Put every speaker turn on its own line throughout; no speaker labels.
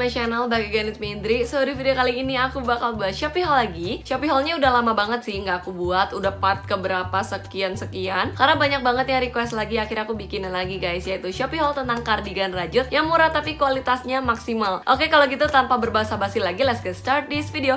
my channel bagi Ganit Mindri So di video kali ini aku bakal bahas Shopee Haul lagi Shopee Haulnya udah lama banget sih nggak aku buat Udah part keberapa sekian-sekian Karena banyak banget yang request lagi Akhirnya aku bikinin lagi guys Yaitu Shopee Haul tentang kardigan rajut Yang murah tapi kualitasnya maksimal Oke kalau gitu tanpa berbahasa basi lagi Let's get start this video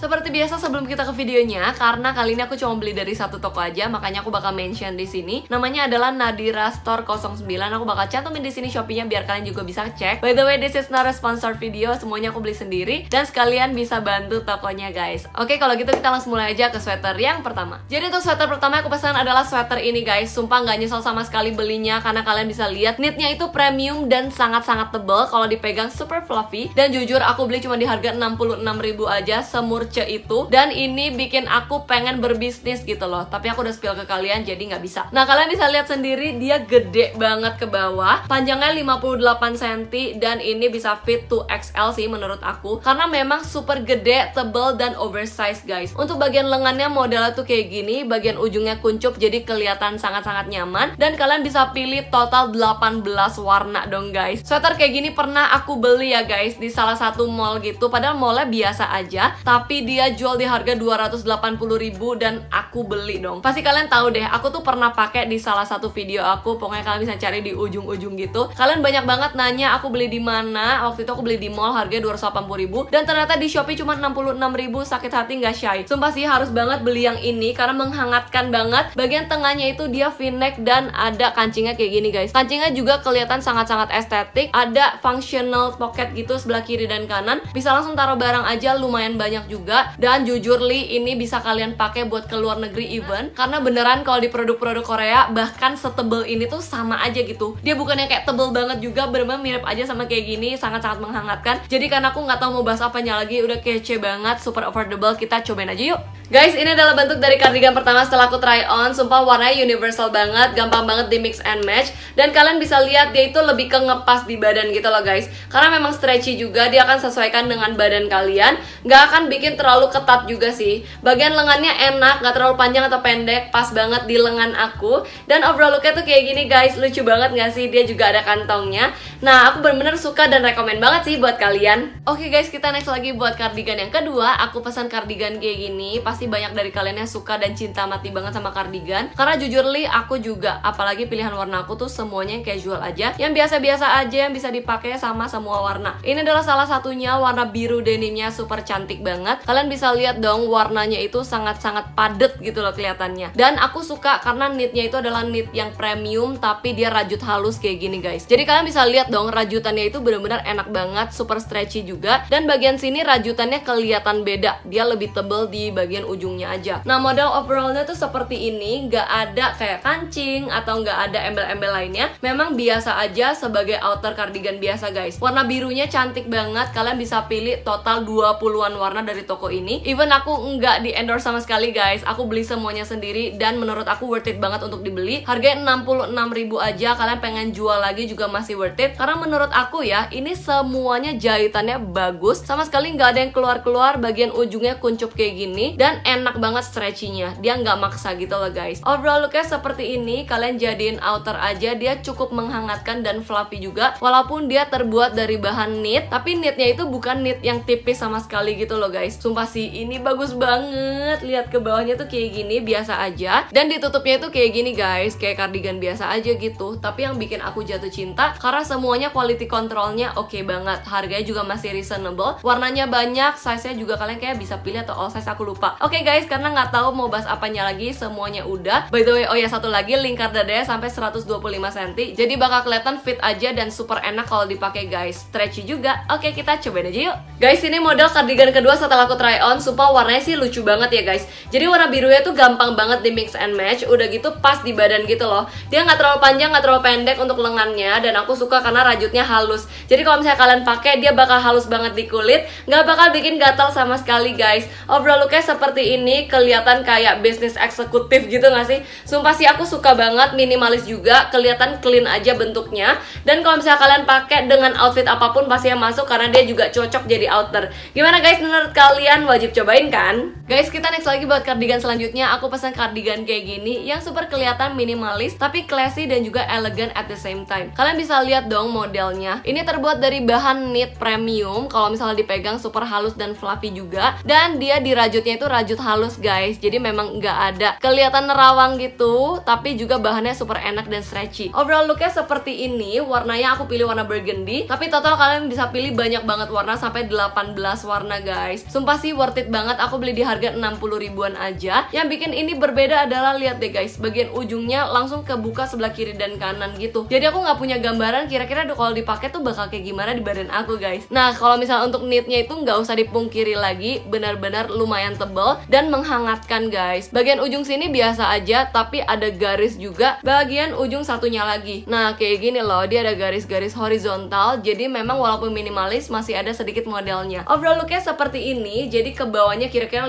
seperti biasa sebelum kita ke videonya, karena kali ini aku cuma beli dari satu toko aja, makanya aku bakal mention di sini. Namanya adalah Nadira Store 09. Aku bakal cantumin di sini Shopee-nya biar kalian juga bisa cek. By the way, this is not a sponsored video, semuanya aku beli sendiri dan sekalian bisa bantu tokonya guys. Oke, kalau gitu kita langsung mulai aja ke sweater yang pertama. Jadi untuk sweater pertama aku pesan adalah sweater ini guys. Sumpah nggak nyesel sama sekali belinya karena kalian bisa lihat knitnya itu premium dan sangat-sangat tebel kalau dipegang super fluffy dan jujur aku beli cuma di harga 66.000 aja semur sece itu dan ini bikin aku pengen berbisnis gitu loh tapi aku udah spill ke kalian jadi nggak bisa nah kalian bisa lihat sendiri dia gede banget ke bawah panjangnya 58 cm dan ini bisa fit to XL sih menurut aku karena memang super gede tebel dan oversized guys untuk bagian lengannya modelnya tuh kayak gini bagian ujungnya kuncup jadi kelihatan sangat-sangat nyaman dan kalian bisa pilih total 18 warna dong guys sweater kayak gini pernah aku beli ya guys di salah satu mall gitu padahal mallnya biasa aja tapi dia jual di harga 280.000 dan aku beli dong. Pasti kalian tahu deh, aku tuh pernah pakai di salah satu video aku, pokoknya kalian bisa cari di ujung-ujung gitu. Kalian banyak banget nanya aku beli di mana. Waktu itu aku beli di mall harga 280.000 dan ternyata di Shopee cuma 66.000, sakit hati nggak shy. Sumpah sih harus banget beli yang ini karena menghangatkan banget. Bagian tengahnya itu dia V-neck dan ada kancingnya kayak gini guys. Kancingnya juga kelihatan sangat-sangat estetik, ada functional pocket gitu sebelah kiri dan kanan. Bisa langsung taruh barang aja lumayan banyak juga juga dan jujur li ini bisa kalian pakai buat ke luar negeri even karena beneran kalau di produk-produk Korea bahkan setebel ini tuh sama aja gitu dia bukannya kayak tebel banget juga bener mirip aja sama kayak gini sangat-sangat menghangatkan jadi karena aku nggak tahu mau bahas apa apanya lagi udah kece banget super affordable kita cobain aja yuk Guys, ini adalah bentuk dari kardigan pertama setelah aku try on. Sumpah warnanya universal banget, gampang banget di mix and match. Dan kalian bisa lihat dia itu lebih ke ngepas di badan gitu loh guys. Karena memang stretchy juga, dia akan sesuaikan dengan badan kalian. Nggak akan bikin terlalu ketat juga sih bagian lengannya enak gak terlalu panjang atau pendek pas banget di lengan aku dan overall looknya tuh kayak gini guys lucu banget gak sih dia juga ada kantongnya nah aku bener-bener suka dan rekomen banget sih buat kalian oke okay guys kita next lagi buat cardigan yang kedua aku pesan cardigan kayak gini pasti banyak dari kalian yang suka dan cinta mati banget sama cardigan karena jujur li aku juga apalagi pilihan warna aku tuh semuanya yang casual aja yang biasa-biasa aja yang bisa dipakai sama semua warna ini adalah salah satunya warna biru denimnya super cantik banget kalian bisa lihat dong warnanya itu sangat-sangat padat gitu loh kelihatannya dan aku suka karena knitnya itu adalah knit yang premium tapi dia rajut halus kayak gini guys jadi kalian bisa lihat dong rajutannya itu benar-benar enak banget super stretchy juga dan bagian sini rajutannya kelihatan beda dia lebih tebel di bagian ujungnya aja nah model overallnya tuh seperti ini nggak ada kayak kancing atau nggak ada embel-embel lainnya memang biasa aja sebagai outer cardigan biasa guys warna birunya cantik banget kalian bisa pilih total 20-an warna dari toko ini even aku nggak di endorse sama sekali guys aku beli semuanya sendiri dan menurut aku worth it banget untuk dibeli harganya 66 ribu aja kalian pengen jual lagi juga masih worth it karena menurut aku ya ini semuanya jahitannya bagus sama sekali nggak ada yang keluar-keluar bagian ujungnya kuncup kayak gini dan enak banget stretchingnya dia nggak maksa gitu loh guys overall looknya seperti ini kalian jadiin outer aja dia cukup menghangatkan dan fluffy juga walaupun dia terbuat dari bahan knit tapi knitnya itu bukan knit yang tipis sama sekali gitu loh guys Sumpah sih ini bagus banget. Lihat ke bawahnya tuh kayak gini biasa aja dan ditutupnya tuh kayak gini guys, kayak cardigan biasa aja gitu. Tapi yang bikin aku jatuh cinta karena semuanya quality controlnya oke okay banget. Harganya juga masih reasonable, warnanya banyak, size-nya juga kalian kayak bisa pilih atau all size aku lupa. Oke okay guys, karena nggak tahu mau bahas apanya lagi, semuanya udah. By the way, oh ya satu lagi lingkar dadanya sampai 125 cm. Jadi bakal kelihatan fit aja dan super enak kalau dipakai guys. Stretchy juga. Oke, okay, kita cobain aja yuk. Guys, ini model cardigan kedua setelah aku try on sumpah warnanya sih lucu banget ya guys jadi warna birunya tuh gampang banget di mix and match udah gitu pas di badan gitu loh dia nggak terlalu panjang nggak terlalu pendek untuk lengannya dan aku suka karena rajutnya halus jadi kalau misalnya kalian pakai dia bakal halus banget di kulit Gak bakal bikin gatal sama sekali guys overall looknya seperti ini kelihatan kayak bisnis eksekutif gitu gak sih sumpah sih aku suka banget minimalis juga kelihatan clean aja bentuknya dan kalau misalnya kalian pakai dengan outfit apapun pasti yang masuk karena dia juga cocok jadi outer gimana guys menurut kalian kalian wajib cobain kan? Guys, kita next lagi buat cardigan selanjutnya. Aku pesan cardigan kayak gini yang super kelihatan minimalis tapi classy dan juga elegan at the same time. Kalian bisa lihat dong modelnya. Ini terbuat dari bahan knit premium. Kalau misalnya dipegang super halus dan fluffy juga dan dia dirajutnya itu rajut halus guys. Jadi memang nggak ada kelihatan nerawang gitu, tapi juga bahannya super enak dan stretchy. Overall looknya seperti ini. Warnanya aku pilih warna burgundy, tapi total kalian bisa pilih banyak banget warna sampai 18 warna guys. Sumpah sumpah sih worth it banget aku beli di harga 60 ribuan aja yang bikin ini berbeda adalah lihat deh guys bagian ujungnya langsung kebuka sebelah kiri dan kanan gitu jadi aku nggak punya gambaran kira-kira kalau dipakai tuh bakal kayak gimana di badan aku guys nah kalau misalnya untuk knitnya itu nggak usah dipungkiri lagi benar-benar lumayan tebel dan menghangatkan guys bagian ujung sini biasa aja tapi ada garis juga bagian ujung satunya lagi nah kayak gini loh dia ada garis-garis horizontal jadi memang walaupun minimalis masih ada sedikit modelnya overall looknya seperti ini jadi ke bawahnya kira-kira 58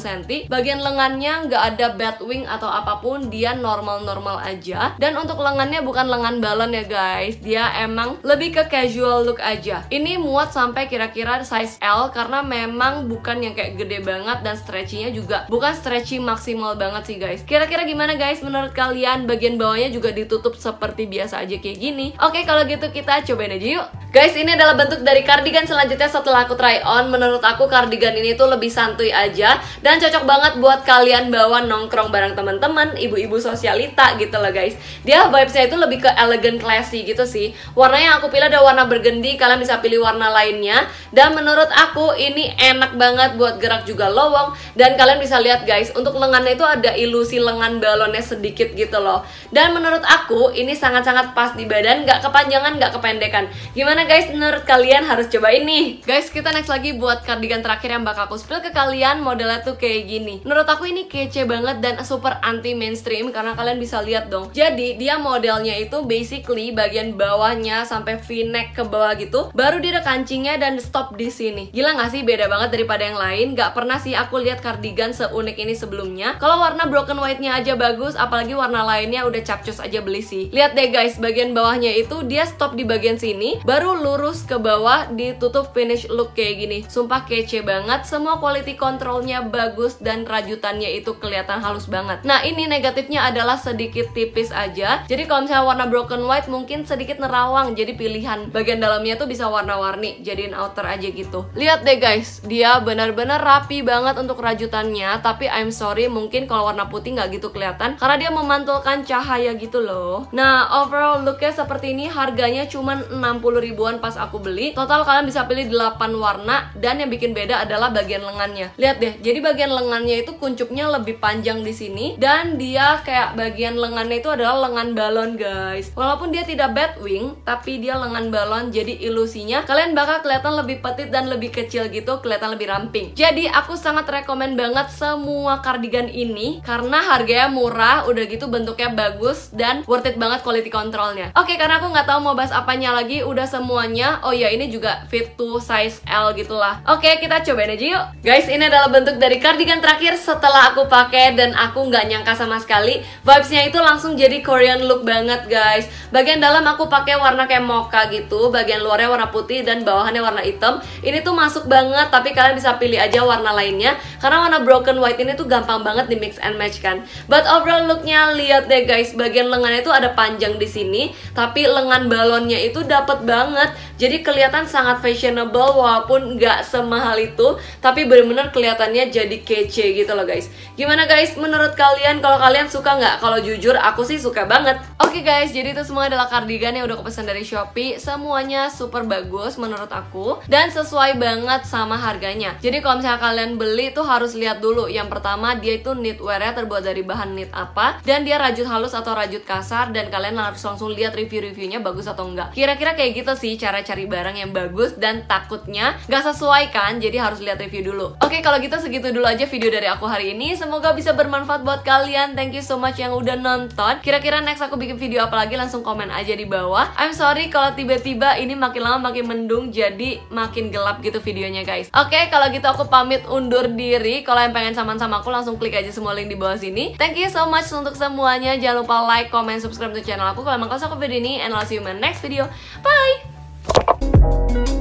cm bagian lengannya nggak ada batwing wing atau apapun dia normal-normal aja dan untuk lengannya bukan lengan balon ya guys dia emang lebih ke casual look aja ini muat sampai kira-kira size L karena memang bukan yang kayak gede banget dan stretchy juga bukan stretchy maksimal banget sih guys kira-kira gimana guys menurut kalian bagian bawahnya juga ditutup seperti biasa aja kayak gini oke kalau gitu kita cobain aja yuk Guys, ini adalah bentuk dari cardigan selanjutnya setelah aku try on. Menurut aku cardigan ini tuh lebih santuy aja dan cocok banget buat kalian bawa nongkrong bareng teman-teman, ibu-ibu sosialita gitu loh guys. Dia vibes itu lebih ke elegan classy gitu sih. Warna yang aku pilih ada warna bergendi, kalian bisa pilih warna lainnya. Dan menurut aku ini enak banget buat gerak juga lowong dan kalian bisa lihat guys, untuk lengannya itu ada ilusi lengan balonnya sedikit gitu loh. Dan menurut aku ini sangat-sangat pas di badan, nggak kepanjangan, nggak kependekan. Gimana guys, menurut kalian harus coba ini. Guys, kita next lagi buat cardigan terakhir yang bakal aku spill ke kalian. Modelnya tuh kayak gini. Menurut aku ini kece banget dan super anti mainstream karena kalian bisa lihat dong. Jadi, dia modelnya itu basically bagian bawahnya sampai v-neck ke bawah gitu. Baru dia ada kancingnya dan stop di sini. Gila nggak sih beda banget daripada yang lain? Gak pernah sih aku lihat cardigan seunik ini sebelumnya. Kalau warna broken white-nya aja bagus, apalagi warna lainnya udah capcus aja beli sih. Lihat deh guys, bagian bawahnya itu dia stop di bagian sini, baru baru lurus ke bawah ditutup finish look kayak gini sumpah kece banget semua quality controlnya bagus dan rajutannya itu kelihatan halus banget nah ini negatifnya adalah sedikit tipis aja jadi kalau misalnya warna broken white mungkin sedikit nerawang jadi pilihan bagian dalamnya tuh bisa warna-warni jadiin outer aja gitu lihat deh guys dia benar-benar rapi banget untuk rajutannya tapi I'm sorry mungkin kalau warna putih nggak gitu kelihatan karena dia memantulkan cahaya gitu loh nah overall looknya seperti ini harganya cuma 60 ribu ribuan pas aku beli. Total kalian bisa pilih 8 warna dan yang bikin beda adalah bagian lengannya. Lihat deh, jadi bagian lengannya itu kuncupnya lebih panjang di sini dan dia kayak bagian lengannya itu adalah lengan balon, guys. Walaupun dia tidak bat wing, tapi dia lengan balon jadi ilusinya kalian bakal kelihatan lebih petit dan lebih kecil gitu, kelihatan lebih ramping. Jadi aku sangat rekomen banget semua cardigan ini karena harganya murah, udah gitu bentuknya bagus dan worth it banget quality controlnya. Oke, karena aku nggak tahu mau bahas apanya lagi, udah semua semuanya oh ya ini juga fit to size L gitulah oke kita cobain aja yuk guys ini adalah bentuk dari cardigan terakhir setelah aku pakai dan aku nggak nyangka sama sekali vibesnya itu langsung jadi Korean look banget guys bagian dalam aku pakai warna kayak mocha gitu bagian luarnya warna putih dan bawahannya warna hitam ini tuh masuk banget tapi kalian bisa pilih aja warna lainnya karena warna broken white ini tuh gampang banget di mix and match kan but overall looknya lihat deh guys bagian lengannya itu ada panjang di sini tapi lengan balonnya itu dapet banget banget jadi kelihatan sangat fashionable walaupun nggak semahal itu tapi bener-bener kelihatannya jadi kece gitu loh guys gimana guys menurut kalian kalau kalian suka nggak kalau jujur aku sih suka banget oke Oke okay guys, jadi itu semua adalah kardigan yang udah aku kepesan dari Shopee. Semuanya super bagus menurut aku dan sesuai banget sama harganya. Jadi kalau misalnya kalian beli tuh harus lihat dulu. Yang pertama dia itu knitwear-nya terbuat dari bahan knit apa dan dia rajut halus atau rajut kasar dan kalian harus langsung lihat review-reviewnya bagus atau enggak. Kira-kira kayak gitu sih cara cari barang yang bagus dan takutnya nggak sesuai kan, jadi harus lihat review dulu. Oke, okay, kalau gitu segitu dulu aja video dari aku hari ini. Semoga bisa bermanfaat buat kalian. Thank you so much yang udah nonton. Kira-kira next aku bikin video apa lagi langsung komen aja di bawah. I'm sorry kalau tiba-tiba ini makin lama makin mendung jadi makin gelap gitu videonya guys. Oke, okay, kalau gitu aku pamit undur diri. Kalau yang pengen saman sama aku langsung klik aja semua link di bawah sini. Thank you so much untuk semuanya. Jangan lupa like, comment, subscribe to channel aku kalau emang aku suka video ini and I'll see you in my next video. Bye.